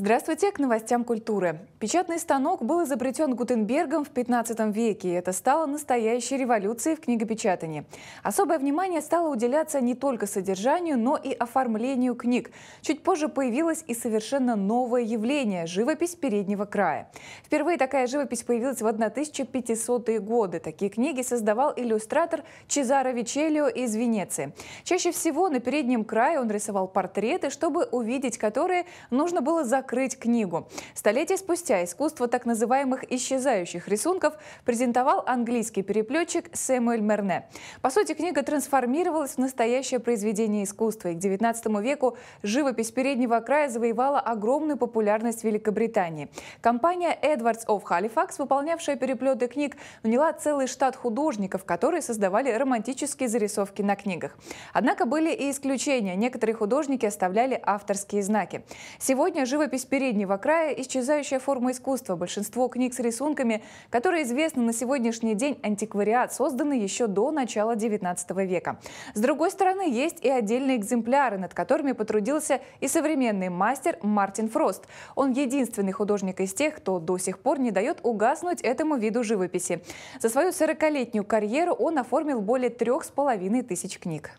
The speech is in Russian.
Здравствуйте, к новостям культуры. Печатный станок был изобретен Гутенбергом в 15 веке, и это стало настоящей революцией в книгопечатании. Особое внимание стало уделяться не только содержанию, но и оформлению книг. Чуть позже появилось и совершенно новое явление – живопись переднего края. Впервые такая живопись появилась в 1500-е годы. Такие книги создавал иллюстратор Чезаро Вичелио из Венеции. Чаще всего на переднем крае он рисовал портреты, чтобы увидеть которые нужно было за «Закрыть книгу». Столетие спустя искусство так называемых исчезающих рисунков презентовал английский переплетчик Сэмюэль Мерне. По сути, книга трансформировалась в настоящее произведение искусства, и к XIX веку живопись переднего края завоевала огромную популярность в Великобритании. Компания Edwards of Halifax, выполнявшая переплеты книг, наняла целый штат художников, которые создавали романтические зарисовки на книгах. Однако были и исключения. Некоторые художники оставляли авторские знаки. Сегодня живопись Живопись переднего края – исчезающая форма искусства. Большинство книг с рисунками, которые известны на сегодняшний день, антиквариат, созданы еще до начала XIX века. С другой стороны, есть и отдельные экземпляры, над которыми потрудился и современный мастер Мартин Фрост. Он единственный художник из тех, кто до сих пор не дает угаснуть этому виду живописи. За свою 40-летнюю карьеру он оформил более трех с половиной тысяч книг.